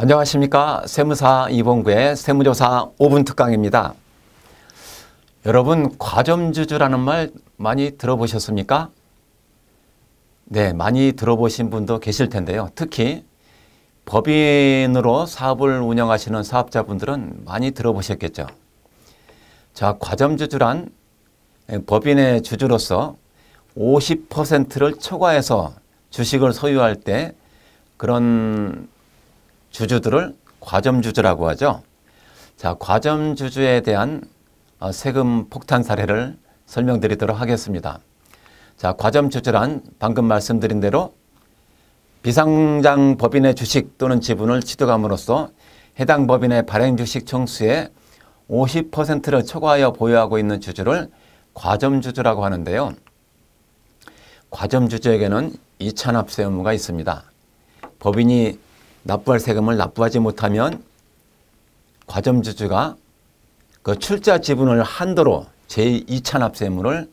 안녕하십니까. 세무사 이봉구의 세무조사 5분 특강입니다. 여러분 과점주주라는 말 많이 들어보셨습니까? 네, 많이 들어보신 분도 계실 텐데요. 특히 법인으로 사업을 운영하시는 사업자분들은 많이 들어보셨겠죠. 자, 과점주주란 법인의 주주로서 50%를 초과해서 주식을 소유할 때 그런 주주들을 과점주주라고 하죠. 자, 과점주주에 대한 어, 세금 폭탄 사례를 설명드리도록 하겠습니다. 자, 과점주주란 방금 말씀드린 대로 비상장 법인의 주식 또는 지분을 취득함으로써 해당 법인의 발행 주식 총수의 50%를 초과하여 보유하고 있는 주주를 과점주주라고 하는데요. 과점주주에게는 이찬합세 의무가 있습니다. 법인이 납부할 세금을 납부하지 못하면 과점주주가 그 출자 지분을 한도로 제2차 납세물을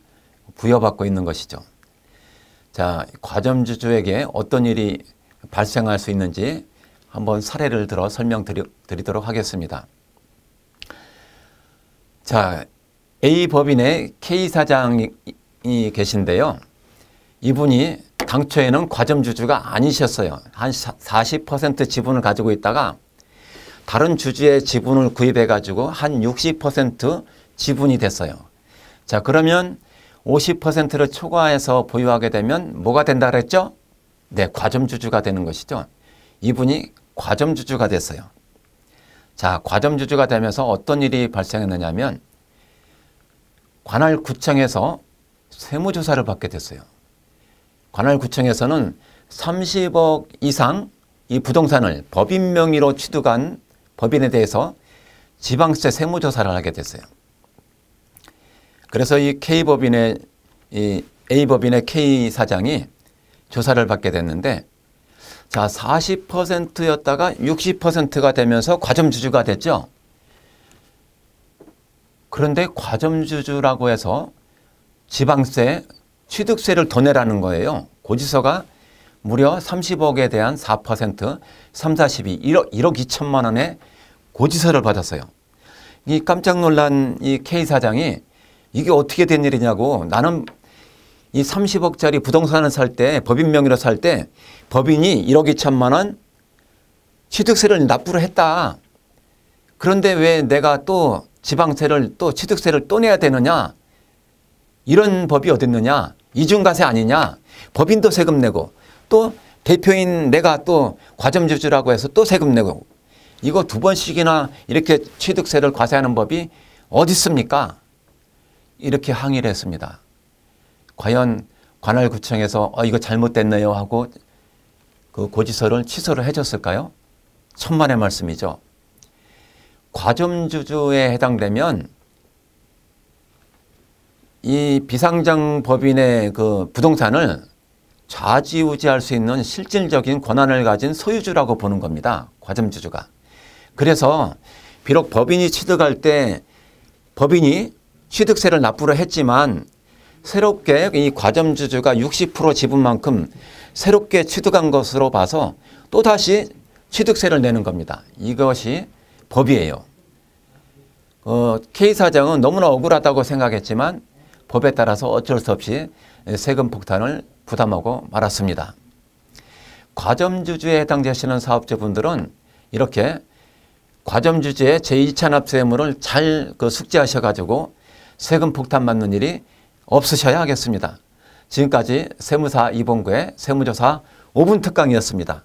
부여받고 있는 것이죠. 자, 과점주주에게 어떤 일이 발생할 수 있는지 한번 사례를 들어 설명드리도록 하겠습니다. 자, A 법인의 K 사장이 계신데요. 이분이 당초에는 과점주주가 아니셨어요. 한 40% 지분을 가지고 있다가 다른 주주의 지분을 구입해가지고 한 60% 지분이 됐어요. 자, 그러면 50%를 초과해서 보유하게 되면 뭐가 된다 그랬죠? 네, 과점주주가 되는 것이죠. 이분이 과점주주가 됐어요. 자, 과점주주가 되면서 어떤 일이 발생했느냐면 관할구청에서 세무조사를 받게 됐어요. 관할구청에서는 30억 이상 이 부동산을 법인 명의로 취득한 법인에 대해서 지방세 세무조사를 하게 됐어요. 그래서 이 K법인의 이 A법인의 K 사장이 조사를 받게 됐는데 자 40%였다가 60%가 되면서 과점주주가 됐죠. 그런데 과점주주라고 해서 지방세 취득세를 더 내라는 거예요. 고지서가 무려 30억에 대한 4%, 3, 42, 1억, 1억 2천만 원의 고지서를 받았어요. 이 깜짝 놀란 이 K 사장이 이게 어떻게 된 일이냐고 나는 이 30억짜리 부동산을 살 때 법인 명의로 살 때 법인이 1억 2천만 원 취득세를 납부를 했다. 그런데 왜 내가 또 지방세를 또 취득세를 또 내야 되느냐 이런 법이 어딨느냐? 이중과세 아니냐? 법인도 세금 내고 또 대표인 내가 또 과점주주라고 해서 또 세금 내고 이거 두 번씩이나 이렇게 취득세를 과세하는 법이 어디 있습니까? 이렇게 항의를 했습니다. 과연 관할구청에서 어, 이거 잘못됐네요 하고 그 고지서를 취소를 해줬을까요? 천만의 말씀이죠. 과점주주에 해당되면 이 비상장 법인의 그 부동산을 좌지우지할 수 있는 실질적인 권한을 가진 소유주라고 보는 겁니다. 과점주주가. 그래서 비록 법인이 취득할 때 법인이 취득세를 납부를 했지만 새롭게 이 과점주주가 60% 지분만큼 새롭게 취득한 것으로 봐서 또다시 취득세를 내는 겁니다. 이것이 법이에요. 어, K사장은 너무나 억울하다고 생각했지만 법에 따라서 어쩔 수 없이 세금 폭탄을 부담하고 말았습니다. 과점주주에 해당되시는 사업자분들은 이렇게 과점주주의 제2차 납세의무잘 그 숙지하셔가지고 세금 폭탄 맞는 일이 없으셔야 하겠습니다. 지금까지 세무사 이봉구의 세무조사 5분 특강이었습니다.